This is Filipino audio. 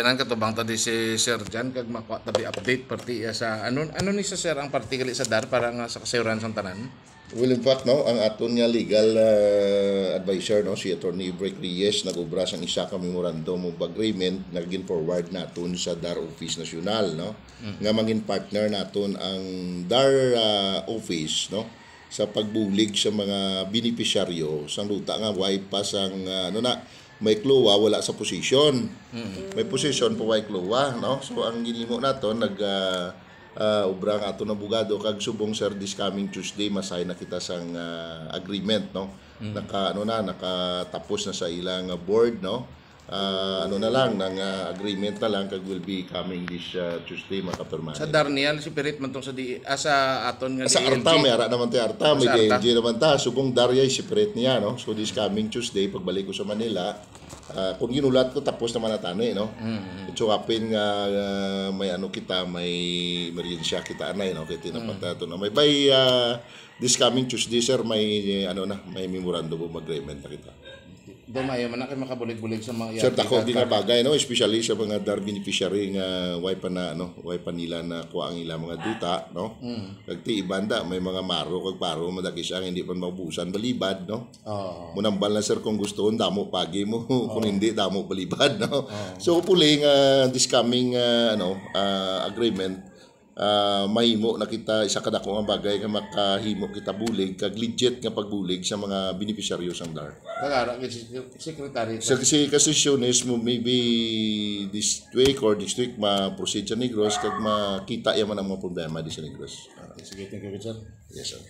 tanan ka tubang tadi si Sir Jan kag makuha tabi update parti sa anon ano ni sa Sir ang parti sa dar para nga sa kasayuran sa tanan Well, in fact, no, ang aton nga legal uh, advisor, no, si Attorney Break Reyes, nagubra sang isa ka memorandum of agreement na gin forward naton sa DAR Office National, no, mm-hmm. nga mangin partner naton ang DAR uh, Office, no, sa pagbulig sa mga beneficiaryo sang luta nga way pa sang uh, ano na may kluwa ah. wala sa position. Mm-hmm. May position po way kluwa, ah, no? So ang ginimo nato nag uh, ah, uh, ubra nga ato na bugado kag subong sir this coming Tuesday masay na kita sang uh, agreement, no? Mm-hmm. Naka ano na nakatapos na sa ilang board, no? uh, ano na lang, ng uh, agreement na lang kag will be coming this uh, Tuesday makapirma Sa Darnial, si Pirit man tong sa, di, ah, sa aton nga Sa DLG. Arta, ara naman tayo Arta, may DLG naman ta. Subong Darya, si Pirit niya, no? So this coming Tuesday, pagbalik ko sa Manila, uh, kung ginulat ko, tapos naman natano eh, no? Mm-hmm. So kapin nga uh, may ano kita, may emergency kita anay, eh, no? Kaya tinapata mm-hmm. na. May by uh, this coming Tuesday, sir, may eh, ano na, may memorandum of agreement na kita. Dumaya man na makabulig-bulig sa mga Sir, dako di bagay, no? Especially sa mga dar beneficiary nga way pa na, no? Way nila na kuha ang ila mga duta, no? Mm. Kag ti ibanda, may mga maro, kag paro, madaki siya, hindi pa mabusan, balibad, no? Oh. Munambal na, sir, kung gusto, damo pagi mo. Oh. kung hindi, damo balibad, no? Oh. So, puli nga uh, this coming, uh, ano, uh, agreement, uh, mahimo na kita isa kadako nga bagay nga makahimo kita bulig kag legit nga pagbulig sa mga beneficiaryo sang DAR. Kagara si secretary. Sa kasi kasesyones mo maybe this week or this week ma-proceed sa Negros kag makita yaman ang mga problema di sa Negros. Uh, Sige, thank you, sir. Yes, sir.